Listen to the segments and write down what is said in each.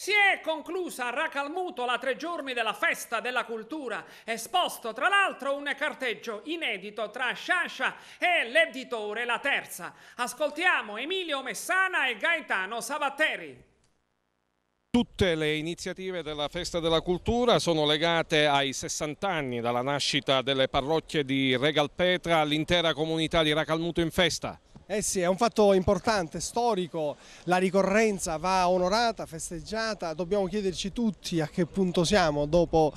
Si è conclusa a Racalmuto la tre giorni della festa della cultura, esposto tra l'altro un carteggio inedito tra Sciascia e l'editore La Terza. Ascoltiamo Emilio Messana e Gaetano Savatteri. Tutte le iniziative della Festa della Cultura sono legate ai 60 anni dalla nascita delle parrocchie di Regalpetra all'intera comunità di Racalmuto in festa. Eh sì, è un fatto importante, storico, la ricorrenza va onorata, festeggiata, dobbiamo chiederci tutti a che punto siamo dopo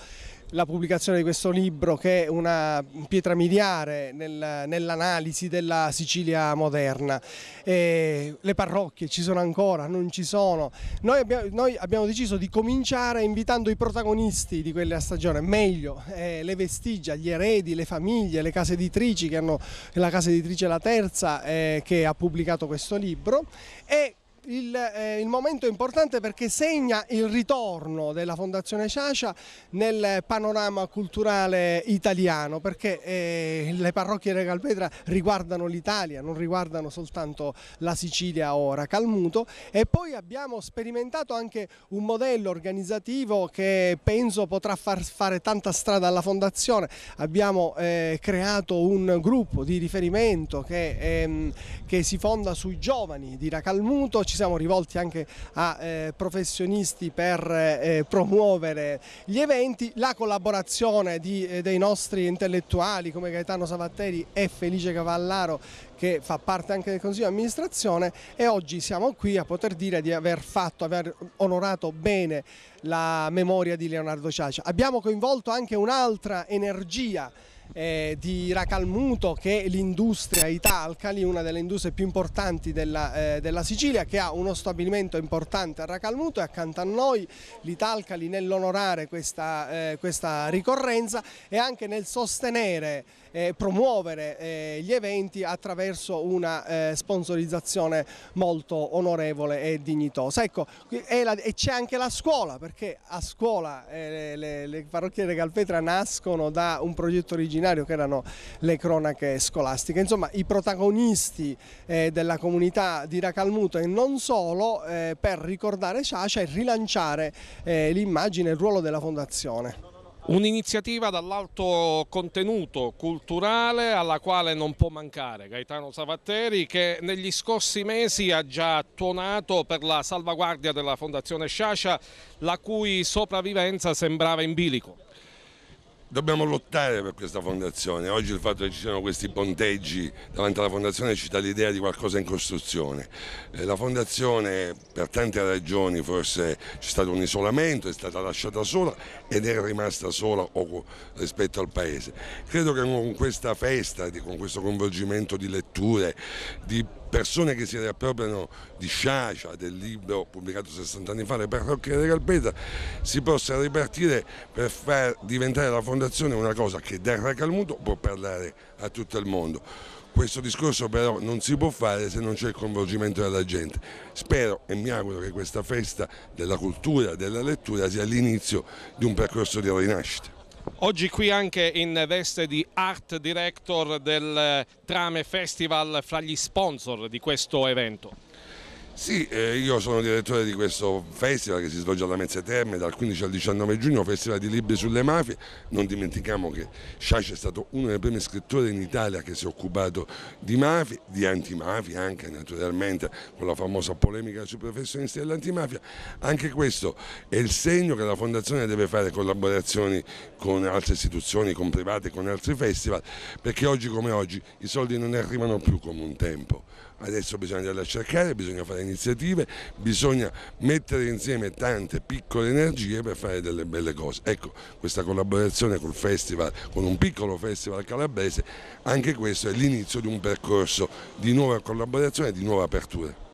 la pubblicazione di questo libro che è una pietra miliare nel, nell'analisi della Sicilia moderna. E le parrocchie ci sono ancora, non ci sono. Noi abbiamo, noi abbiamo, deciso di cominciare invitando i protagonisti di quella stagione, meglio eh, le vestigia, gli eredi, le famiglie, le case editrici, che hanno, la casa editrice La Terza eh, che ha pubblicato questo libro e il, eh, il, momento è importante perché segna il ritorno della Fondazione Ciacia nel panorama culturale italiano perché eh, le parrocchie di Calpetra riguardano l'Italia, non riguardano soltanto la Sicilia ora, Calmuto e poi abbiamo sperimentato anche un modello organizzativo che penso potrà far fare tanta strada alla Fondazione, abbiamo eh, creato un gruppo di riferimento che, ehm, che si fonda sui giovani di Racalmuto, ci siamo rivolti anche a eh, professionisti per eh, promuovere gli eventi, la collaborazione di, eh, dei nostri intellettuali come Gaetano Savatteri e Felice Cavallaro che fa parte anche del Consiglio di amministrazione e oggi siamo qui a poter dire di aver fatto, aver onorato bene la memoria di Leonardo Ciacia. Abbiamo coinvolto anche un'altra energia eh, di Racalmuto che è l'industria Italcali, una delle industrie più importanti della, eh, della, Sicilia che ha uno stabilimento importante a Racalmuto e accanto a noi l'Italcali nell'onorare questa, eh, questa, ricorrenza e anche nel sostenere e eh, promuovere eh, gli eventi attraverso una eh, sponsorizzazione molto onorevole e dignitosa. Ecco, e c'è anche la scuola perché a scuola le, le parrocchie di Calpetra nascono da un progetto originale originario che erano le cronache scolastiche. Insomma i protagonisti eh, della comunità di Racalmuto e non solo eh, per ricordare Sciascia e rilanciare eh, l'immagine e il ruolo della fondazione. Un'iniziativa dall'alto contenuto culturale alla quale non può mancare Gaetano Savatteri che negli scorsi mesi ha già tuonato per la salvaguardia della Fondazione Sciascia la cui sopravvivenza sembrava in bilico dobbiamo lottare per questa fondazione. Oggi il fatto che ci siano questi ponteggi davanti alla fondazione ci dà l'idea di qualcosa in costruzione. Eh, la fondazione per tante ragioni forse c'è stato un isolamento, è stata lasciata sola ed è rimasta sola rispetto al paese. Credo che con questa festa, con questo coinvolgimento di letture, di persone che si riappropriano di Sciacia, del libro pubblicato 60 anni fa, Le parrocchie di Calpeta, si possa ripartire per far diventare la fondazione fondazione è una cosa che dal Racalmuto può parlare a tutto il mondo. Questo discorso però non si può fare se non c'è il coinvolgimento della gente. Spero e mi auguro che questa festa della cultura, della lettura sia l'inizio di un percorso di rinascita. Oggi qui anche in veste di Art Director del Trame Festival fra gli sponsor di questo evento. Sì, eh, io sono direttore di questo festival che si svolge alla Mezze Terme dal 15 al 19 giugno, Festival di Libri sulle Mafie. Non dimentichiamo che Sciascia è stato uno dei primi scrittori in Italia che si è occupato di mafie, di antimafia anche naturalmente, con la famosa polemica sui professionisti dell'antimafia. Anche questo è il segno che la Fondazione deve fare collaborazioni con altre istituzioni, con private, con altri festival, perché oggi come oggi i soldi non ne arrivano più come un tempo. Adesso bisogna andare a cercare, bisogna fare iniziative, bisogna mettere insieme tante piccole energie per fare delle belle cose. Ecco, questa collaborazione col festival, con un piccolo festival calabrese, anche questo è l'inizio di un percorso di nuova collaborazione e di nuova apertura.